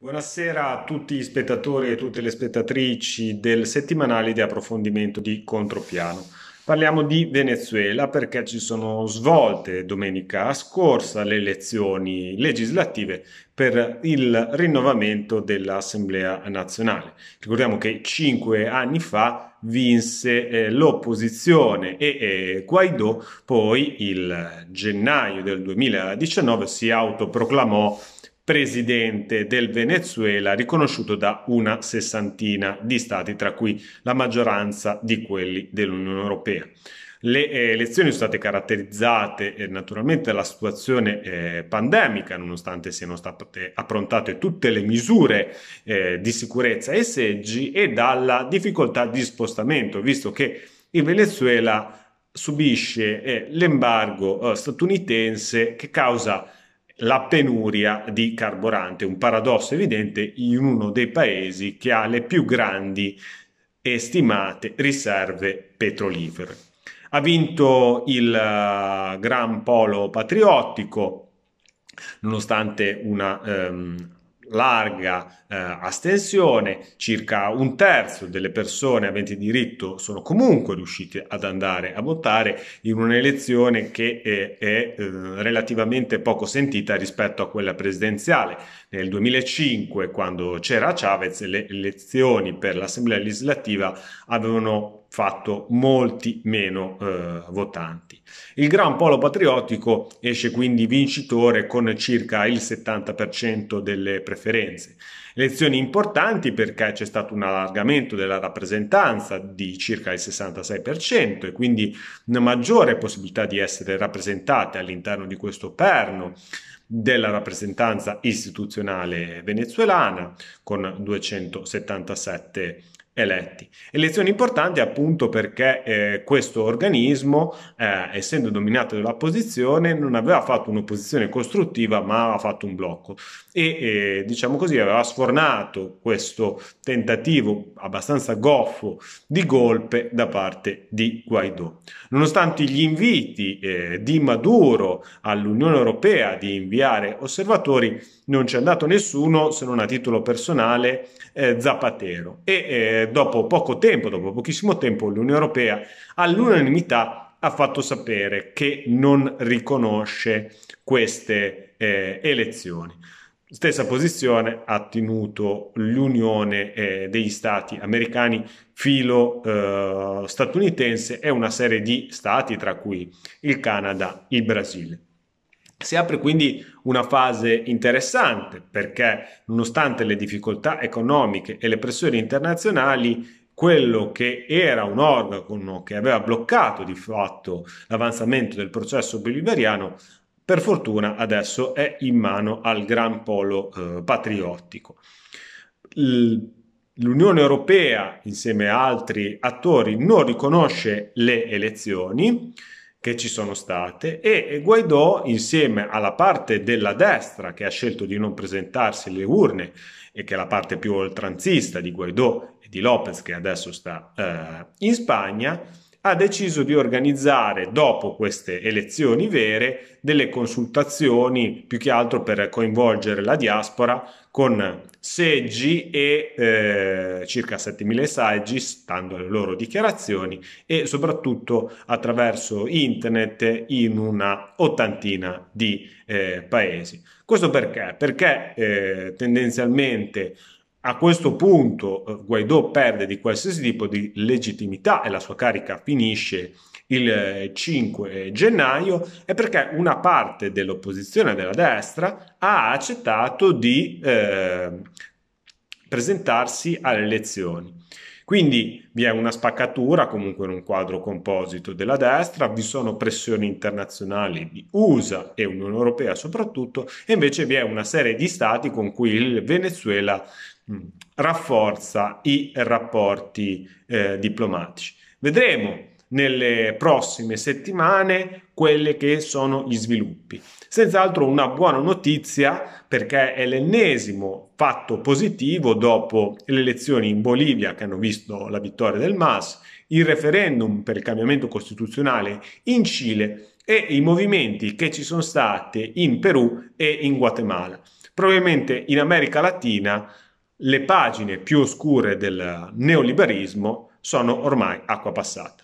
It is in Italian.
Buonasera a tutti gli spettatori e tutte le spettatrici del settimanale di approfondimento di Contropiano. Parliamo di Venezuela perché ci sono svolte domenica scorsa le elezioni legislative per il rinnovamento dell'Assemblea nazionale. Ricordiamo che cinque anni fa vinse eh, l'opposizione e eh, Guaidó poi il gennaio del 2019 si autoproclamò presidente del Venezuela, riconosciuto da una sessantina di stati, tra cui la maggioranza di quelli dell'Unione Europea. Le eh, elezioni sono state caratterizzate eh, naturalmente dalla situazione eh, pandemica, nonostante siano state approntate tutte le misure eh, di sicurezza e seggi e dalla difficoltà di spostamento, visto che il Venezuela subisce eh, l'embargo eh, statunitense che causa la penuria di carburante, un paradosso evidente in uno dei paesi che ha le più grandi e stimate riserve petrolifere. Ha vinto il eh, Gran Polo Patriottico, nonostante una ehm, larga eh, astensione, circa un terzo delle persone aventi diritto sono comunque riuscite ad andare a votare in un'elezione che è, eh, è eh, relativamente poco sentita rispetto a quella presidenziale. Nel 2005, quando c'era Chavez, le elezioni per l'Assemblea legislativa avevano fatto molti meno eh, votanti. Il Gran Polo Patriottico esce quindi vincitore con circa il 70% delle preferenze. Elezioni importanti perché c'è stato un allargamento della rappresentanza di circa il 66% e quindi una maggiore possibilità di essere rappresentate all'interno di questo perno della rappresentanza istituzionale venezuelana con 277 eletti. Elezioni importanti appunto perché eh, questo organismo, eh, essendo dominato dall'opposizione, non aveva fatto un'opposizione costruttiva ma aveva fatto un blocco e eh, diciamo così aveva sfornato questo tentativo abbastanza goffo di golpe da parte di Guaidò. Nonostante gli inviti eh, di Maduro all'Unione Europea di inviare osservatori, non c'è andato nessuno se non a titolo personale eh, Zapatero e eh, dopo poco tempo, dopo pochissimo tempo, l'Unione Europea all'unanimità ha fatto sapere che non riconosce queste eh, elezioni. Stessa posizione ha tenuto l'Unione eh, degli Stati americani filo eh, statunitense e una serie di stati, tra cui il Canada, il Brasile. Si apre quindi una fase interessante perché nonostante le difficoltà economiche e le pressioni internazionali, quello che era un organo che aveva bloccato di fatto l'avanzamento del processo bolivariano, per fortuna adesso è in mano al gran polo eh, patriottico. Il, L'Unione Europea, insieme a altri attori, non riconosce le elezioni, che ci sono state e Guaidò insieme alla parte della destra che ha scelto di non presentarsi alle urne e che è la parte più oltranzista di Guaidò e di Lopez che adesso sta eh, in Spagna ha deciso di organizzare dopo queste elezioni vere delle consultazioni più che altro per coinvolgere la diaspora con seggi e eh, circa 7.000 seggi, stando alle loro dichiarazioni, e soprattutto attraverso internet in una ottantina di eh, paesi. Questo perché? Perché eh, tendenzialmente a questo punto eh, Guaidò perde di qualsiasi tipo di legittimità e la sua carica finisce il 5 eh, eh, gennaio è perché una parte dell'opposizione della destra ha accettato di eh, presentarsi alle elezioni. Quindi vi è una spaccatura comunque in un quadro composito della destra, vi sono pressioni internazionali di USA e Unione Europea soprattutto, e invece vi è una serie di stati con cui il Venezuela Mm. rafforza i rapporti eh, diplomatici. Vedremo nelle prossime settimane quelli che sono gli sviluppi. Senz'altro una buona notizia perché è l'ennesimo fatto positivo dopo le elezioni in Bolivia che hanno visto la vittoria del MAS, il referendum per il cambiamento costituzionale in Cile e i movimenti che ci sono stati in Perù e in Guatemala. Probabilmente in America Latina le pagine più oscure del neoliberismo sono ormai acqua passata.